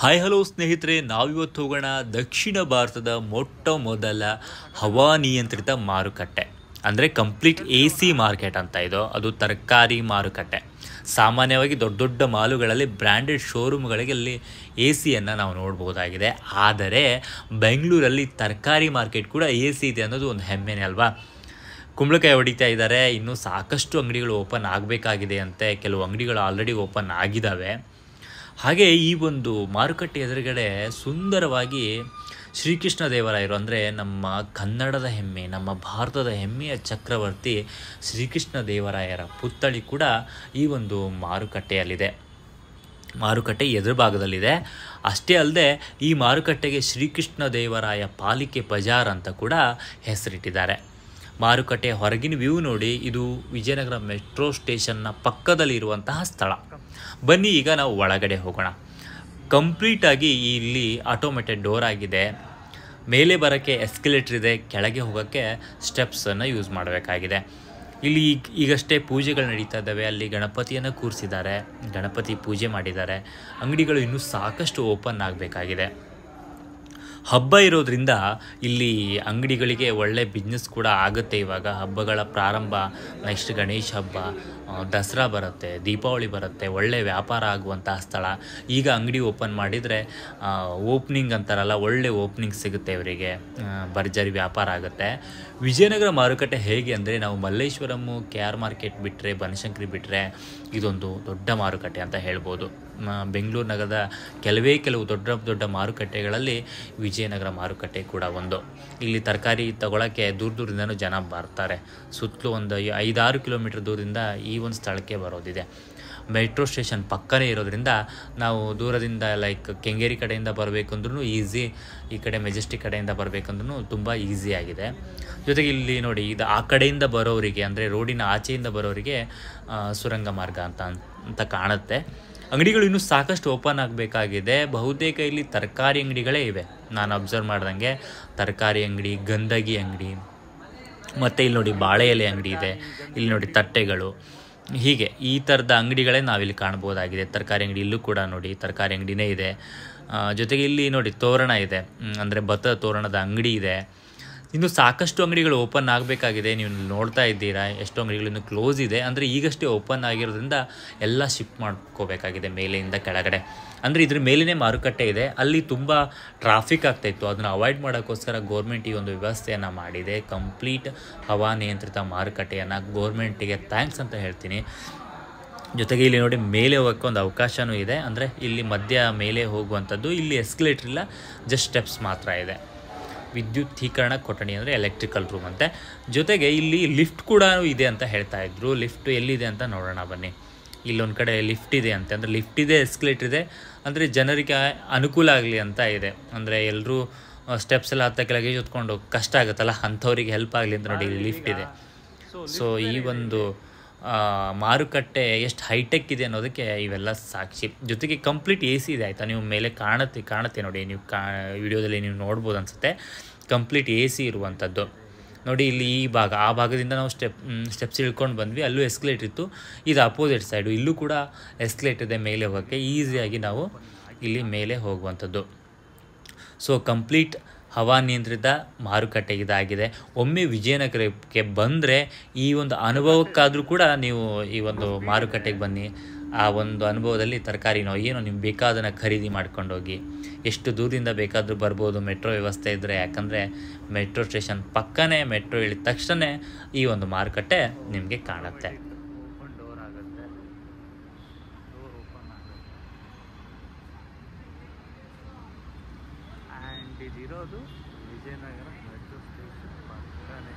hi hello ಸ್ನೇಹಿತರೆ ನಾವಿವತ್ತು ಹೋಗೋಣ ದಕ್ಷಿಣ ಭಾರತದ ಮೊಟ್ಟ ಮೊದಲ ಹವಾನಿಯಂತ್ರಿತ ಮಾರುಕಟ್ಟೆ ಅಂದರೆ ಕಂಪ್ಲೀಟ್ ಎ ಸಿ ಮಾರ್ಕೆಟ್ ಅಂತ ಇದು ಅದು ತರಕಾರಿ ಮಾರುಕಟ್ಟೆ ಸಾಮಾನ್ಯವಾಗಿ ದೊಡ್ಡ ದೊಡ್ಡ ಮಾಲುಗಳಲ್ಲಿ ಬ್ರ್ಯಾಂಡೆಡ್ ಶೋರೂಮ್ಗಳಿಗೆ ಅಲ್ಲಿ ಎ ಸಿಯನ್ನು ನಾವು ನೋಡ್ಬೋದಾಗಿದೆ ಆದರೆ ಬೆಂಗಳೂರಲ್ಲಿ ತರಕಾರಿ ಮಾರ್ಕೆಟ್ ಕೂಡ ಎ ಸಿ ಇದೆ ಅನ್ನೋದು ಒಂದು ಹೆಮ್ಮೆನೇ ಅಲ್ವಾ ಕುಂಬಳಕಾಯಿ ಹೊಡಿತಾ ಇದ್ದಾರೆ ಇನ್ನೂ ಸಾಕಷ್ಟು ಅಂಗಡಿಗಳು ಓಪನ್ ಆಗಬೇಕಾಗಿದೆ ಅಂತೆ ಕೆಲವು ಅಂಗಡಿಗಳು ಆಲ್ರೆಡಿ ಓಪನ್ ಆಗಿದ್ದಾವೆ ಹಾಗೆ ಈ ಒಂದು ಮಾರುಕಟ್ಟೆ ಎದುರುಗಡೆ ಸುಂದರವಾಗಿ ಶ್ರೀಕೃಷ್ಣ ದೇವರಾಯರು ಅಂದರೆ ನಮ್ಮ ಕನ್ನಡದ ಹೆಮ್ಮೆ ನಮ್ಮ ಭಾರತದ ಹೆಮ್ಮೆಯ ಚಕ್ರವರ್ತಿ ಶ್ರೀಕೃಷ್ಣ ದೇವರಾಯರ ಪುತ್ಥಳಿ ಕೂಡ ಈ ಒಂದು ಮಾರುಕಟ್ಟೆಯಲ್ಲಿದೆ ಮಾರುಕಟ್ಟೆ ಎದುರು ಭಾಗದಲ್ಲಿದೆ ಅಷ್ಟೇ ಅಲ್ಲದೆ ಈ ಮಾರುಕಟ್ಟೆಗೆ ಶ್ರೀಕೃಷ್ಣ ದೇವರಾಯ ಪಾಲಿಕೆ ಬಜಾರ್ ಅಂತ ಕೂಡ ಹೆಸರಿಟ್ಟಿದ್ದಾರೆ ಮಾರುಕಟ್ಟೆ ಹೊರಗಿನ ವ್ಯೂ ನೋಡಿ ಇದು ವಿಜಯನಗರ ಮೆಟ್ರೋ ಸ್ಟೇಷನ್ನ ಪಕ್ಕದಲ್ಲಿರುವಂತಹ ಸ್ಥಳ ಬನ್ನಿ ಈಗ ನಾವು ಒಳಗಡೆ ಹೋಗೋಣ ಕಂಪ್ಲೀಟಾಗಿ ಇಲ್ಲಿ ಆಟೋಮೆಟೆಡ್ ಡೋರ್ ಆಗಿದೆ ಮೇಲೆ ಬರೋಕ್ಕೆ ಎಸ್ಕಿಲೇಟ್ರ್ ಇದೆ ಕೆಳಗೆ ಹೋಗೋಕ್ಕೆ ಸ್ಟೆಪ್ಸನ್ನು ಯೂಸ್ ಮಾಡಬೇಕಾಗಿದೆ ಇಲ್ಲಿ ಈಗ ಈಗಷ್ಟೇ ಪೂಜೆಗಳು ನಡೀತಾ ಇದ್ದಾವೆ ಅಲ್ಲಿ ಗಣಪತಿಯನ್ನು ಕೂರಿಸಿದ್ದಾರೆ ಗಣಪತಿ ಪೂಜೆ ಮಾಡಿದ್ದಾರೆ ಅಂಗಡಿಗಳು ಇನ್ನೂ ಸಾಕಷ್ಟು ಓಪನ್ ಆಗಬೇಕಾಗಿದೆ ಹಬ್ಬ ಇರೋದ್ರಿಂದ ಇಲ್ಲಿ ಅಂಗಡಿಗಳಿಗೆ ಒಳ್ಳೆ ಬಿಸ್ನೆಸ್ ಕೂಡ ಆಗುತ್ತೆ ಇವಾಗ ಹಬ್ಬಗಳ ಪ್ರಾರಂಭ ನೆಕ್ಸ್ಟ್ ಗಣೇಶ ಹಬ್ಬ ದಸರಾ ಬರುತ್ತೆ ದೀಪಾವಳಿ ಬರುತ್ತೆ ಒಳ್ಳೆ ವ್ಯಾಪಾರ ಆಗುವಂತಹ ಸ್ಥಳ ಈಗ ಅಂಗಡಿ ಓಪನ್ ಮಾಡಿದರೆ ಓಪನಿಂಗ್ ಅಂತಾರಲ್ಲ ಒಳ್ಳೆ ಓಪನಿಂಗ್ ಸಿಗುತ್ತೆ ಇವರಿಗೆ ಭರ್ಜರಿ ವ್ಯಾಪಾರ ಆಗುತ್ತೆ ವಿಜಯನಗರ ಮಾರುಕಟ್ಟೆ ಹೇಗೆ ಅಂದರೆ ನಾವು ಮಲ್ಲೇಶ್ವರಮ್ಮು ಕೆ ಆರ್ ಮಾರ್ಕೆಟ್ ಬಿಟ್ಟರೆ ಬನಶಂಕರಿ ಬಿಟ್ಟರೆ ಇದೊಂದು ದೊಡ್ಡ ಮಾರುಕಟ್ಟೆ ಅಂತ ಹೇಳ್ಬೋದು ಬೆಂಗಳೂರು ನಗರದ ಕೆಲವೇ ಕೆಲವು ದೊಡ್ಡ ದೊಡ್ಡ ಮಾರುಕಟ್ಟೆಗಳಲ್ಲಿ ವಿಜಯನಗರ ಮಾರುಕಟ್ಟೆ ಕೂಡ ಒಂದು ಇಲ್ಲಿ ತರಕಾರಿ ತಗೊಳ್ಳೋಕ್ಕೆ ದೂರ ದೂರದಿಂದನೂ ಜನ ಬರ್ತಾರೆ ಸುತ್ತಲೂ ಒಂದು ಐದಾರು ಕಿಲೋಮೀಟ್ರ್ ದೂರದಿಂದ ಈ ಒಂದು ಸ್ಥಳಕ್ಕೆ ಬರೋದಿದೆ ಮೆಟ್ರೋ ಸ್ಟೇಷನ್ ಪಕ್ಕನೇ ಇರೋದ್ರಿಂದ ನಾವು ದೂರದಿಂದ ಲೈಕ್ ಕೆಂಗೇರಿ ಕಡೆಯಿಂದ ಬರಬೇಕಂದ್ರೂ ಈಸಿ ಈ ಕಡೆ ಮೆಜೆಸ್ಟಿಕ್ ಕಡೆಯಿಂದ ಬರಬೇಕಂದ್ರೂ ತುಂಬ ಈಸಿ ಆಗಿದೆ ಜೊತೆಗೆ ಇಲ್ಲಿ ನೋಡಿ ಇದು ಆ ಕಡೆಯಿಂದ ಬರೋರಿಗೆ ಅಂದರೆ ರೋಡಿನ ಆಚೆಯಿಂದ ಬರೋರಿಗೆ ಸುರಂಗ ಮಾರ್ಗ ಅಂತ ಅಂತ ಕಾಣುತ್ತೆ ಅಂಗಡಿಗಳು ಇನ್ನೂ ಸಾಕಷ್ಟು ಓಪನ್ ಆಗಬೇಕಾಗಿದೆ ಬಹುತೇಕ ಇಲ್ಲಿ ತರಕಾರಿ ಅಂಗಡಿಗಳೇ ಇವೆ ನಾನು ಅಬ್ಸರ್ವ್ ಮಾಡ್ದಂಗೆ ತರಕಾರಿ ಅಂಗಡಿ ಗಂದಗಿ ಅಂಗಡಿ ಮತ್ತು ಇಲ್ಲಿ ನೋಡಿ ಬಾಳೆ ಎಲೆ ಅಂಗಡಿ ಇದೆ ಇಲ್ಲಿ ನೋಡಿ ತಟ್ಟೆಗಳು ಹೀಗೆ ಈ ಥರದ ಅಂಗಡಿಗಳೇ ನಾವಿಲ್ಲಿ ಕಾಣ್ಬೋದಾಗಿದೆ ತರಕಾರಿ ಅಂಗಡಿ ಇಲ್ಲೂ ಕೂಡ ನೋಡಿ ತರಕಾರಿ ಅಂಗಡಿನೇ ಇದೆ ಜೊತೆಗೆ ಇಲ್ಲಿ ನೋಡಿ ತೋರಣ ಇದೆ ಅಂದರೆ ಭತ್ತದ ತೋರಣದ ಅಂಗಡಿ ಇದೆ ಇನ್ನು ಸಾಕಷ್ಟು ಅಂಗಡಿಗಳು ಓಪನ್ ಆಗಬೇಕಾಗಿದೆ ನೀವು ನೋಡ್ತಾ ಇದ್ದೀರಾ ಎಷ್ಟು ಅಂಗಡಿಗಳು ಇನ್ನು ಕ್ಲೋಸ್ ಇದೆ ಅಂದರೆ ಈಗಷ್ಟೇ ಓಪನ್ ಆಗಿರೋದ್ರಿಂದ ಎಲ್ಲ ಶಿಫ್ಟ್ ಮಾಡ್ಕೋಬೇಕಾಗಿದೆ ಮೇಲೆಯಿಂದ ಕೆಳಗಡೆ ಅಂದರೆ ಇದ್ರ ಮೇಲಿನೇ ಮಾರುಕಟ್ಟೆ ಇದೆ ಅಲ್ಲಿ ತುಂಬ ಟ್ರಾಫಿಕ್ ಆಗ್ತಾಯಿತ್ತು ಅದನ್ನು ಅವಾಯ್ಡ್ ಮಾಡೋಕ್ಕೋಸ್ಕರ ಗೋರ್ಮೆಂಟ್ ಈ ಒಂದು ವ್ಯವಸ್ಥೆಯನ್ನು ಮಾಡಿದೆ ಕಂಪ್ಲೀಟ್ ಹವಾನಿಯಂತ್ರಿತ ಮಾರುಕಟ್ಟೆಯನ್ನು ಗೋರ್ಮೆಂಟಿಗೆ ಥ್ಯಾಂಕ್ಸ್ ಅಂತ ಹೇಳ್ತೀನಿ ಜೊತೆಗೆ ಇಲ್ಲಿ ನೋಡಿ ಮೇಲೆ ಹೋಗೋಕ್ಕೆ ಒಂದು ಅವಕಾಶವೂ ಇದೆ ಅಂದರೆ ಇಲ್ಲಿ ಮಧ್ಯ ಮೇಲೆ ಹೋಗುವಂಥದ್ದು ಇಲ್ಲಿ ಎಸ್ಕಲೇಟ್ರ್ ಇಲ್ಲ ಜಸ್ಟ್ ಸ್ಟೆಪ್ಸ್ ಮಾತ್ರ ಇದೆ ವಿದ್ಯುತ್ತೀಕರಣ ಕೊಠಡಿ ಅಂದರೆ ಎಲೆಕ್ಟ್ರಿಕಲ್ ರೂಮ್ ಅಂತೆ ಜೊತೆಗೆ ಇಲ್ಲಿ ಲಿಫ್ಟ್ ಕೂಡ ಇದೆ ಅಂತ ಹೇಳ್ತಾ ಇದ್ರು ಲಿಫ್ಟ್ ಎಲ್ಲಿದೆ ಅಂತ ನೋಡೋಣ ಬನ್ನಿ ಇಲ್ಲೊಂದು ಕಡೆ ಲಿಫ್ಟ್ ಇದೆ ಅಂತೆ ಅಂದರೆ ಲಿಫ್ಟ್ ಇದೆ ಎಸ್ಕಲೇಟರ್ ಇದೆ ಅಂದರೆ ಜನರಿಗೆ ಅನುಕೂಲ ಆಗಲಿ ಅಂತ ಇದೆ ಅಂದರೆ ಎಲ್ಲರೂ ಸ್ಟೆಪ್ಸ್ ಎಲ್ಲ ಹತ್ತ ಕೆಳಗೆ ಹೊತ್ಕೊಂಡು ಕಷ್ಟ ಆಗುತ್ತಲ್ಲ ಅಂಥವ್ರಿಗೆ ಹೆಲ್ಪ್ ಆಗಲಿ ಅಂತ ನೋಡಿ ಲಿಫ್ಟ್ ಇದೆ ಸೊ ಈ ಒಂದು ಮಾರುಕಟ್ಟೆ ಎಷ್ಟು ಹೈಟೆಕ್ ಇದೆ ಅನ್ನೋದಕ್ಕೆ ಇವೆಲ್ಲ ಸಾಕ್ಷಿ ಜೊತೆಗೆ ಕಂಪ್ಲೀಟ್ ಎ ಸಿ ಇದೆ ಆಯಿತಾ ನೀವು ಮೇಲೆ ಕಾಣುತ್ತೆ ಕಾಣುತ್ತೆ ನೋಡಿ ನೀವು ಕಾ ವಿಡಿಯೋದಲ್ಲಿ ನೀವು ನೋಡ್ಬೋದು ಅನಿಸುತ್ತೆ ಕಂಪ್ಲೀಟ್ ಎ ಸಿ ಇರುವಂಥದ್ದು ನೋಡಿ ಇಲ್ಲಿ ಈ ಭಾಗ ಆ ಭಾಗದಿಂದ ನಾವು ಸ್ಟೆಪ್ ಸ್ಟೆಪ್ಸ್ ಇಳ್ಕೊಂಡು ಬಂದ್ವಿ ಅಲ್ಲೂ ಎಸ್ಕಲೇಟ್ ಇತ್ತು ಇದು ಅಪೋಸಿಟ್ ಸೈಡು ಇಲ್ಲೂ ಕೂಡ ಎಸ್ಕಲೇಟ್ ಇದೆ ಮೇಲೆ ಹೋಗೋಕ್ಕೆ ಈಸಿಯಾಗಿ ನಾವು ಇಲ್ಲಿ ಮೇಲೆ ಹೋಗುವಂಥದ್ದು ಸೊ ಕಂಪ್ಲೀಟ್ ಹವಾನಿಯಂತ್ರಿತ ಮಾರುಕಟ್ಟೆ ಇದಾಗಿದೆ ಒಮ್ಮೆ ವಿಜಯನಗರಕ್ಕೆ ಬಂದರೆ ಈ ಒಂದು ಅನುಭವಕ್ಕಾದರೂ ಕೂಡ ನೀವು ಈ ಒಂದು ಮಾರುಕಟ್ಟೆಗೆ ಬನ್ನಿ ಆ ಒಂದು ಅನುಭವದಲ್ಲಿ ತರಕಾರಿನೋ ಏನೋ ನಿಮ್ಗೆ ಬೇಕಾದನ್ನು ಖರೀದಿ ಮಾಡ್ಕೊಂಡೋಗಿ ಎಷ್ಟು ದೂರದಿಂದ ಬೇಕಾದರೂ ಬರ್ಬೋದು ಮೆಟ್ರೋ ವ್ಯವಸ್ಥೆ ಇದ್ದರೆ ಯಾಕಂದರೆ ಮೆಟ್ರೋ ಸ್ಟೇಷನ್ ಪಕ್ಕನೇ ಮೆಟ್ರೋ ಇಳಿದ ತಕ್ಷಣ ಈ ಒಂದು ಮಾರುಕಟ್ಟೆ ನಿಮಗೆ ಕಾಣುತ್ತೆ ఇది ఈరోజు విజయనగరం మెట్రో స్టేషన్ పక్కనే